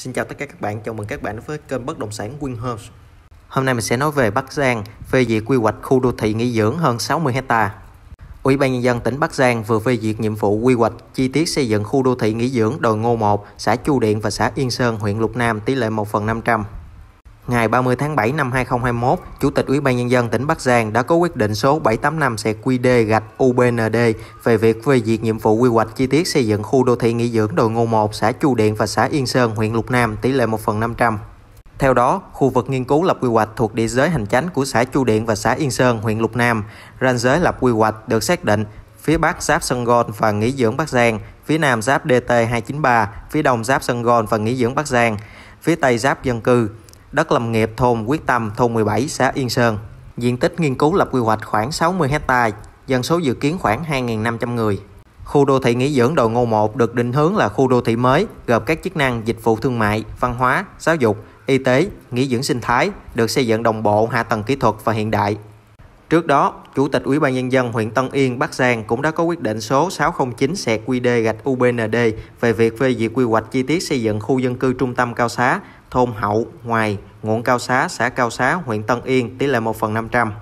Xin chào tất cả các bạn, chào mừng các bạn đến với kênh bất động sản Winhomes. Hôm nay mình sẽ nói về Bắc Giang, phê duyệt quy hoạch khu đô thị nghỉ dưỡng hơn 60 hecta. Ủy ban nhân dân tỉnh Bắc Giang vừa phê duyệt nhiệm vụ quy hoạch chi tiết xây dựng khu đô thị nghỉ dưỡng Đồi Ngô 1, xã Chu Điện và xã Yên Sơn, huyện Lục Nam, tỷ lệ 1 phần 500. Ngày 30 tháng 7 năm 2021, Chủ tịch Ủy ban Nhân dân tỉnh Bắc Giang đã có quyết định số 785-QD gạch UBND về việc phê duyệt nhiệm vụ quy hoạch chi tiết xây dựng khu đô thị nghỉ dưỡng đồi ngô 1 xã Chu Điện và xã Yên Sơn, huyện Lục Nam, tỷ lệ 1 phần 500. Theo đó, khu vực nghiên cứu lập quy hoạch thuộc địa giới hành chánh của xã Chu Điện và xã Yên Sơn, huyện Lục Nam. Ranh giới lập quy hoạch được xác định phía bắc giáp sân gòn và nghỉ dưỡng Bắc Giang, phía nam giáp DT 293, phía đông giáp sân gòn và nghỉ dưỡng Bắc Giang, phía tây giáp dân cư đất lâm nghiệp thôn Quyết Tâm, thôn 17, xã Yên Sơn. Diện tích nghiên cứu lập quy hoạch khoảng 60 hecta, dân số dự kiến khoảng 2.500 người. Khu đô thị nghỉ dưỡng đồi ngô 1 được định hướng là khu đô thị mới, gồm các chức năng dịch vụ thương mại, văn hóa, giáo dục, y tế, nghỉ dưỡng sinh thái, được xây dựng đồng bộ hạ tầng kỹ thuật và hiện đại. Trước đó, Chủ tịch Ủy ban Nhân dân huyện Tân Yên, Bắc Giang cũng đã có quyết định số 609 sẹt QD gạch UBND về việc phê duyệt quy hoạch chi tiết xây dựng khu dân cư trung tâm Cao Xá thôn Hậu, Ngoài, nguồn Cao Xá, xã Cao Xá, huyện Tân Yên, tỷ lệ 1 phần 500.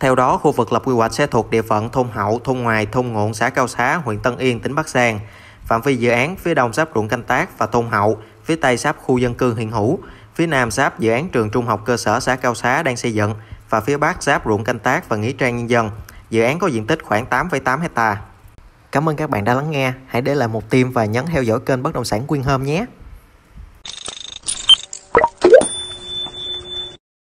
Theo đó, khu vực lập quy hoạch sẽ thuộc địa phận thôn Hậu, thôn Ngoài, thôn Ngộn, xã Cao Xá, huyện Tân Yên, tỉnh Bắc Giang. Phạm vi dự án phía đông giáp ruộng canh tác và thôn Hậu, phía tây giáp khu dân cư hiện hữu, phía nam giáp dự án trường trung học cơ sở xã Cao Xá đang xây dựng và phía bắc giáp ruộng canh tác và nghĩa trang nhân dân. Dự án có diện tích khoảng 8,8 hectare. Cảm ơn các bạn đã lắng nghe. Hãy để lại một tim và nhấn theo dõi kênh Bất động sản Quyên Hôm nhé.